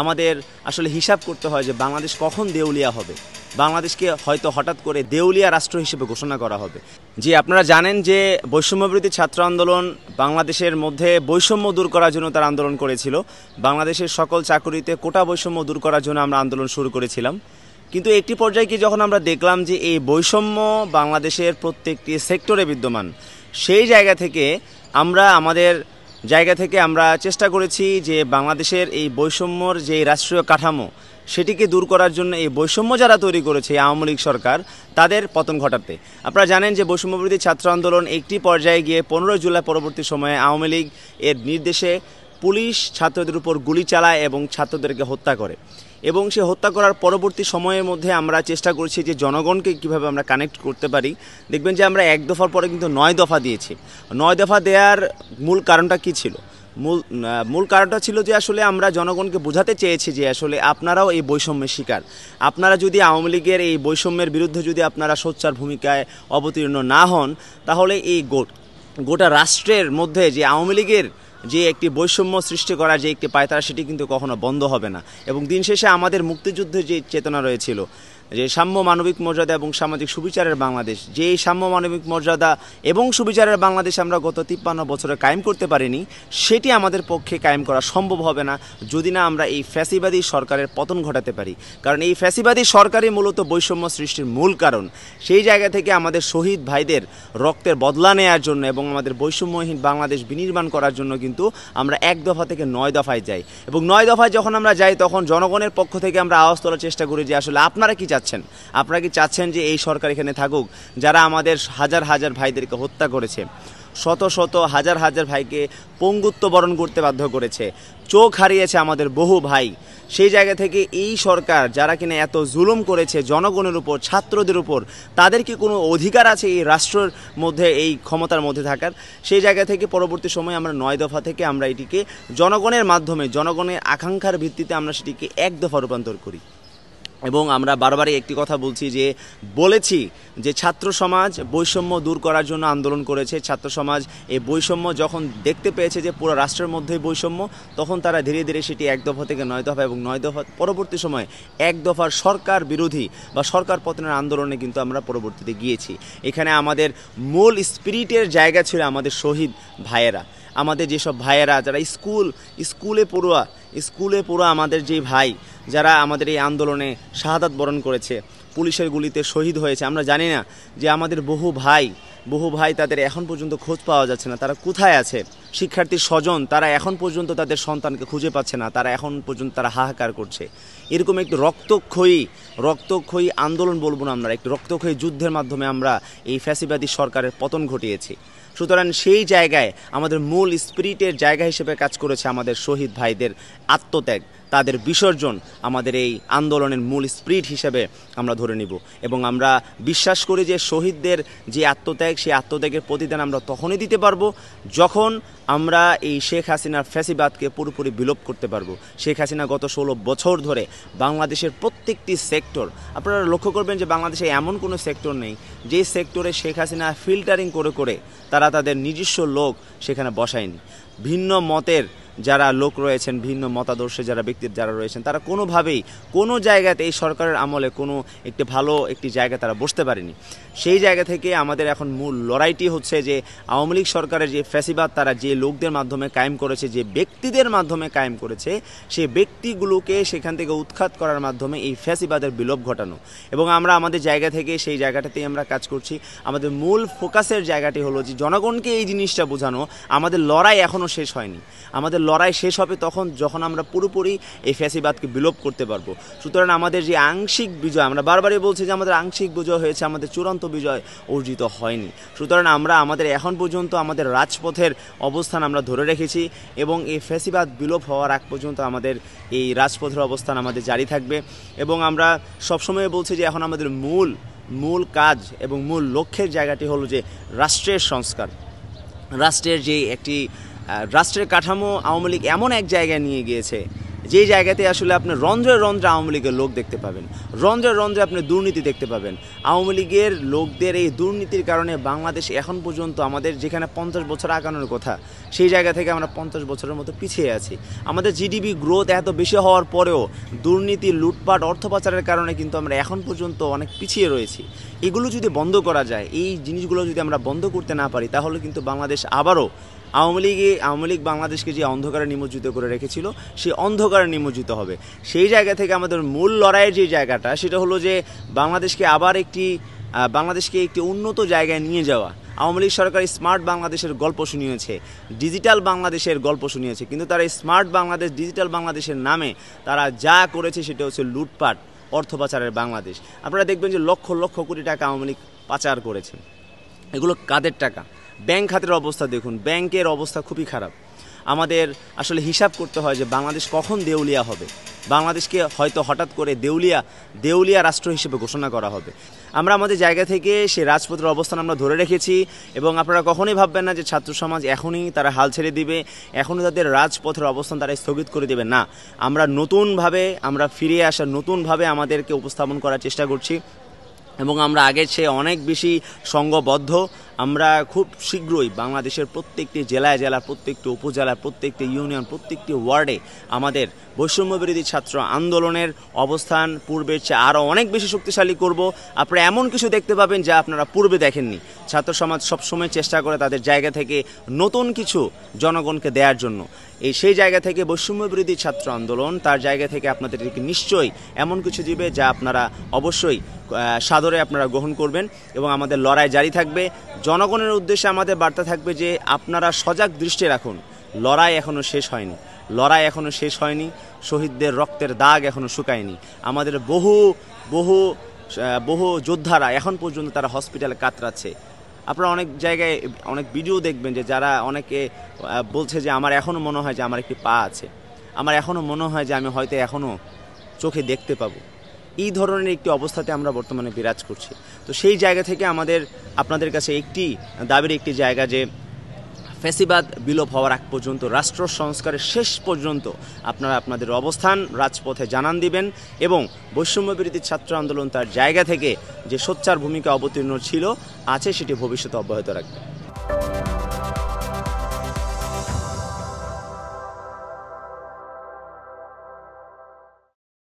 আমাদের আসলে হিসাব করতে হয় যে বাংলাদেশ কখন দেউলিয়া হবে বাংলাদেশকে হয়তো হঠাৎ করে দেউলিয়া রাষ্ট্র হিসেবে ঘোষণা করা হবে যে আপনারা জানেন যে বৈষম্যবিরোধী ছাত্র আন্দোলন বাংলাদেশের মধ্যে বৈষম্য দূর করার জন্য তার আন্দোলন করেছিল বাংলাদেশের সকল চাকরিতে কোটা বৈষম্য দূর করার জন্য আমরা আন্দোলন শুরু করেছিলাম কিন্তু একটি পর্যায়ে গিয়ে যখন আমরা দেখলাম যে এই বৈষম্য বাংলাদেশের প্রত্যেকটি সেক্টরে বিদ্যমান সেই জায়গা থেকে আমরা আমাদের জায়গা থেকে আমরা চেষ্টা করেছি যে বাংলাদেশের এই বৈষম্যর যে রাষ্ট্রীয় কাঠামো সেটিকে দূর করার জন্য এই বৈষম্য যারা তৈরি করেছে আওয়ামী লীগ সরকার তাদের পতন ঘটাতে আপনারা জানেন যে বৈষম্যবিরোধী ছাত্র আন্দোলন একটি পর্যায়ে গিয়ে পনেরোই জুলাই পরবর্তী সময়ে আওয়ামী লীগ এর নির্দেশে পুলিশ ছাত্রদের উপর গুলি চালায় এবং ছাত্রদেরকে হত্যা করে এবং সে হত্যা করার পরবর্তী সময়ের মধ্যে আমরা চেষ্টা করছি যে জনগণকে কিভাবে আমরা কানেক্ট করতে পারি দেখবেন যে আমরা এক দফার পরে কিন্তু নয় দফা দিয়েছি নয় দফা দেওয়ার মূল কারণটা কি ছিল মূল মূল কারণটা ছিল যে আসলে আমরা জনগণকে বোঝাতে চেয়েছি যে আসলে আপনারাও এই বৈষম্যের শিকার আপনারা যদি আওয়ামী লীগের এই বৈষম্যের বিরুদ্ধে যদি আপনারা সোচ্চার ভূমিকায় অবতীর্ণ না হন তাহলে এই গোট গোটা রাষ্ট্রের মধ্যে যে আওয়ামী লীগের যে একটি বৈষম্য সৃষ্টি করা যে একটি পায়তারা সেটি কিন্তু কখনো বন্ধ হবে না এবং দিন শেষে আমাদের মুক্তিযুদ্ধের যে চেতনা রয়েছিল যে সাম্য মানবিক মর্যাদা এবং সামাজিক সুবিচারের বাংলাদেশ যে সাম্য মানবিক মর্যাদা এবং সুবিচারের বাংলাদেশ আমরা গত তিপ্পান্ন বছরে কায়েম করতে পারিনি সেটি আমাদের পক্ষে কায়েম করা সম্ভব হবে না যদি না আমরা এই ফ্যাসিবাদী সরকারের পতন ঘটাতে পারি কারণ এই ফ্যাসিবাদী সরকারই মূলত বৈষম্য সৃষ্টির মূল কারণ সেই জায়গা থেকে আমাদের শহীদ ভাইদের রক্তের বদলা নেওয়ার জন্য এবং আমাদের বৈষম্যহীন বাংলাদেশ বিনির্মাণ করার জন্য কিন্তু আমরা এক দফা থেকে নয় দফায় যাই এবং নয় দফায় যখন আমরা যাই তখন জনগণের পক্ষ থেকে আমরা আওয়াজ তোলার চেষ্টা করি যে আসলে আপনারা কি চাচ্ছেন চাচ্ছেন আপনারা কি চাচ্ছেন যে এই সরকার এখানে থাকুক যারা আমাদের হাজার হাজার ভাইদেরকে হত্যা করেছে শত শত হাজার হাজার ভাইকে পঙ্গুত্ব বরণ করতে বাধ্য করেছে চোখ হারিয়েছে আমাদের বহু ভাই সেই জায়গা থেকে এই সরকার যারা কিনা এত জুলুম করেছে জনগণের উপর ছাত্রদের উপর তাদের কি কোনো অধিকার আছে এই রাষ্ট্রের মধ্যে এই ক্ষমতার মধ্যে থাকার সেই জায়গা থেকে পরবর্তী সময় আমরা নয় দফা থেকে আমরা এটিকে জনগণের মাধ্যমে জনগণের আকাঙ্ক্ষার ভিত্তিতে আমরা সেটিকে এক দফা রূপান্তর করি এবং আমরা বারবারই একটি কথা বলছি যে বলেছি যে ছাত্র সমাজ বৈষম্য দূর করার জন্য আন্দোলন করেছে ছাত্র সমাজ এই বৈষম্য যখন দেখতে পেয়েছে যে পুরো রাষ্ট্রের মধ্যে বৈষম্য তখন তারা ধীরে ধীরে সেটি এক দফা থেকে নয় দফা এবং নয় দফা পরবর্তী সময়ে এক দফার সরকার বিরোধী বা সরকার পতনের আন্দোলনে কিন্তু আমরা পরবর্তীতে গিয়েছি এখানে আমাদের মূল স্পিরিটের জায়গা ছিল আমাদের শহীদ ভাইয়েরা আমাদের যেসব ভাইয়েরা যারা স্কুল স্কুলে পড়ুয়া স্কুলে পড়ুয়া আমাদের যে ভাই যারা আমাদের এই আন্দোলনে শাহাদাত বরণ করেছে পুলিশের গুলিতে শহীদ হয়েছে আমরা জানি না যে আমাদের বহু ভাই বহু ভাই তাদের এখন পর্যন্ত খোঁজ পাওয়া যাচ্ছে না তারা কোথায় আছে শিক্ষার্থীর স্বজন তারা এখন পর্যন্ত তাদের সন্তানকে খুঁজে পাচ্ছে না তারা এখন পর্যন্ত তারা হাহাকার করছে এরকম একটি রক্তক্ষয়ী রক্তক্ষয়ী আন্দোলন বলবো না আমরা একটি রক্তক্ষয়ী যুদ্ধের মাধ্যমে আমরা এই ফ্যাসিবাদী সরকারের পতন ঘটিয়েছি সুতরাং সেই জায়গায় আমাদের মূল স্পিরিটের জায়গা হিসেবে কাজ করেছে আমাদের শহীদ ভাইদের আত্মত্যাগ তাদের বিসর্জন আমাদের এই আন্দোলনের মূল স্প্রিট হিসেবে আমরা ধরে নিব এবং আমরা বিশ্বাস করি যে শহীদদের যে আত্মত্যাগ সেই আত্মত্যাগের প্রতিদান আমরা তখনই দিতে পারবো যখন আমরা এই শেখ হাসিনার ফ্যাসিবাদকে পুরোপুরি বিলোপ করতে পারবো শেখ হাসিনা গত ষোলো বছর ধরে বাংলাদেশের প্রত্যেকটি সেক্টর আপনারা লক্ষ্য করবেন যে বাংলাদেশে এমন কোনো সেক্টর নেই যে সেক্টরে শেখ হাসিনা ফিল্টারিং করে করে তারা তাদের নিজস্ব লোক সেখানে বসায়নি ভিন্ন মতের যারা লোক রয়েছেন ভিন্ন মতাদর্শে যারা ব্যক্তির যারা রয়েছেন তারা কোনোভাবেই কোনো জায়গাতে এই সরকারের আমলে কোনো একটি ভালো একটি জায়গা তারা বসতে পারেনি সেই জায়গা থেকে আমাদের এখন মূল লড়াইটি হচ্ছে যে আওয়ামী লীগ সরকারের যে ফ্যাসিবাদ তারা যে লোকদের মাধ্যমে কায়েম করেছে যে ব্যক্তিদের মাধ্যমে কায়েম করেছে সে ব্যক্তিগুলোকে সেখান থেকে উৎখাত করার মাধ্যমে এই ফ্যাসিবাদের বিলোপ ঘটানো এবং আমরা আমাদের জায়গা থেকে সেই জায়গাটাতেই আমরা কাজ করছি আমাদের মূল ফোকাসের জায়গাটি হলো যে জনগণকে এই জিনিসটা বোঝানো আমাদের লড়াই এখনও শেষ হয়নি আমাদের লড়াই শেষ হবে তখন যখন আমরা পুরোপুরি এই ফ্যাসিবাদকে বিলোপ করতে পারবো সুতরাং আমাদের যে আংশিক বিজয় আমরা বারবারই বলছি যে আমাদের আংশিক বিজয় হয়েছে আমাদের চূড়ান্ত বিজয় অর্জিত হয়নি সুতরাং আমরা আমাদের এখন পর্যন্ত আমাদের রাজপথের অবস্থান আমরা ধরে রেখেছি এবং এই ফ্যাসিবাদ বিলোপ হওয়ার আগ পর্যন্ত আমাদের এই রাজপথের অবস্থান আমাদের জারি থাকবে এবং আমরা সবসময় বলছি যে এখন আমাদের মূল মূল কাজ এবং মূল লক্ষ্যের জায়গাটি হলো যে রাষ্ট্রের সংস্কার রাষ্ট্রের যে একটি রাষ্ট্রের কাঠামো আওয়ামী লীগ এমন এক জায়গায় নিয়ে গিয়েছে যে জায়গাতে আসলে আপনি রন্ধ্রে রন্ধ্রে আওয়ামী লীগের লোক দেখতে পাবেন রন্ধ্রে রন্ধ্রে আপনি দুর্নীতি দেখতে পাবেন আওয়ামী লীগের লোকদের এই দুর্নীতির কারণে বাংলাদেশ এখন পর্যন্ত আমাদের যেখানে পঞ্চাশ বছর আগানোর কথা সেই জায়গা থেকে আমরা পঞ্চাশ বছরের মতো পিছিয়ে আছি আমাদের জিডিপি গ্রোথ এত বেশি হওয়ার পরেও দুর্নীতি লুটপাট অর্থ পাচারের কারণে কিন্তু আমরা এখন পর্যন্ত অনেক পিছিয়ে রয়েছি এগুলো যদি বন্ধ করা যায় এই জিনিসগুলো যদি আমরা বন্ধ করতে না পারি তাহলে কিন্তু বাংলাদেশ আবারও আওয়ামী লীগে আওয়ামী লীগ বাংলাদেশকে যে অন্ধকারে নিমজ্জিত করে রেখেছিল সেই অন্ধকারে নিমজ্জিত হবে সেই জায়গা থেকে আমাদের মূল লড়াইয়ের যে জায়গাটা সেটা হলো যে বাংলাদেশকে আবার একটি বাংলাদেশকে একটি উন্নত জায়গায় নিয়ে যাওয়া আওয়ামী লীগ সরকার স্মার্ট বাংলাদেশের গল্প শুনিয়েছে ডিজিটাল বাংলাদেশের গল্প শুনিয়েছে কিন্তু তারা স্মার্ট বাংলাদেশ ডিজিটাল বাংলাদেশের নামে তারা যা করেছে সেটা হচ্ছে লুটপাট অর্থ পাচারের বাংলাদেশ আপনারা দেখবেন যে লক্ষ লক্ষ কোটি টাকা আওয়ামী লীগ পাচার করেছে এগুলো কাদের টাকা ব্যাংক খাতের অবস্থা দেখুন ব্যাংকের অবস্থা খুবই খারাপ আমাদের আসলে হিসাব করতে হয় যে বাংলাদেশ কখন দেউলিয়া হবে বাংলাদেশকে হয়তো হঠাৎ করে দেউলিয়া দেউলিয়া রাষ্ট্র হিসেবে ঘোষণা করা হবে আমরা আমাদের জায়গা থেকে সেই রাজপথের অবস্থান আমরা ধরে রেখেছি এবং আপনারা কখনোই ভাববেন না যে ছাত্র সমাজ এখনই তারা হাল ছেড়ে দিবে এখনই তাদের রাজপথের অবস্থান তারা স্থগিত করে দেবে না আমরা নতুনভাবে আমরা ফিরে আসা নতুনভাবে আমাদেরকে উপস্থাপন করার চেষ্টা করছি এবং আমরা আগের চেয়ে অনেক বেশি সঙ্গবদ্ধ আমরা খুব শীঘ্রই বাংলাদেশের প্রত্যেকটি জেলায় জেলা প্রত্যেকটি উপজেলা প্রত্যেকটি ইউনিয়ন প্রত্যেকটি ওয়ার্ডে আমাদের বৈষম্যবিরোধী ছাত্র আন্দোলনের অবস্থান পূর্বের চেয়ে আরও অনেক বেশি শক্তিশালী করব আপনারা এমন কিছু দেখতে পাবেন যা আপনারা পূর্বে দেখেননি ছাত্র সমাজ সবসময় চেষ্টা করে তাদের জায়গা থেকে নতুন কিছু জনগণকে দেওয়ার জন্য এই সেই জায়গা থেকে বৈষম্য বিরোধী ছাত্র আন্দোলন তার জায়গা থেকে আপনাদেরকে নিশ্চয়ই এমন কিছু দিবে যা আপনারা অবশ্যই সাদরে আপনারা গ্রহণ করবেন এবং আমাদের লড়াই জারি থাকবে জনগণের উদ্দেশ্যে আমাদের বার্তা থাকবে যে আপনারা সজাগ দৃষ্টি রাখুন লড়াই এখনও শেষ হয়নি লড়াই এখনও শেষ হয়নি শহীদদের রক্তের দাগ এখনও শুকায়নি আমাদের বহু বহু বহু যোদ্ধারা এখন পর্যন্ত তারা হসপিটালে কাতরাচ্ছে আপনারা অনেক জায়গায় অনেক ভিডিও দেখবেন যে যারা অনেকে বলছে যে আমার এখনও মনে হয় যে আমার একটি পা আছে আমার এখনও মনে হয় যে আমি হয়তো এখনও চোখে দেখতে পাবো এই ধরনের একটি অবস্থাতে আমরা বর্তমানে বিরাজ করছি তো সেই জায়গা থেকে আমাদের আপনাদের কাছে একটি দাবির একটি জায়গা যে ফেসিবাদ বিলোপ হওয়ার আগ পর্যন্ত রাষ্ট্র সংস্কারের শেষ পর্যন্ত আপনারা আপনাদের অবস্থান রাজপথে জানান দিবেন এবং বৈষম্য বিরোধী ছাত্র আন্দোলন তার জায়গা থেকে যে সোচ্চার ভূমিকা অবতীর্ণ ছিল আছে সেটি ভবিষ্যতে অব্যাহত রাখবে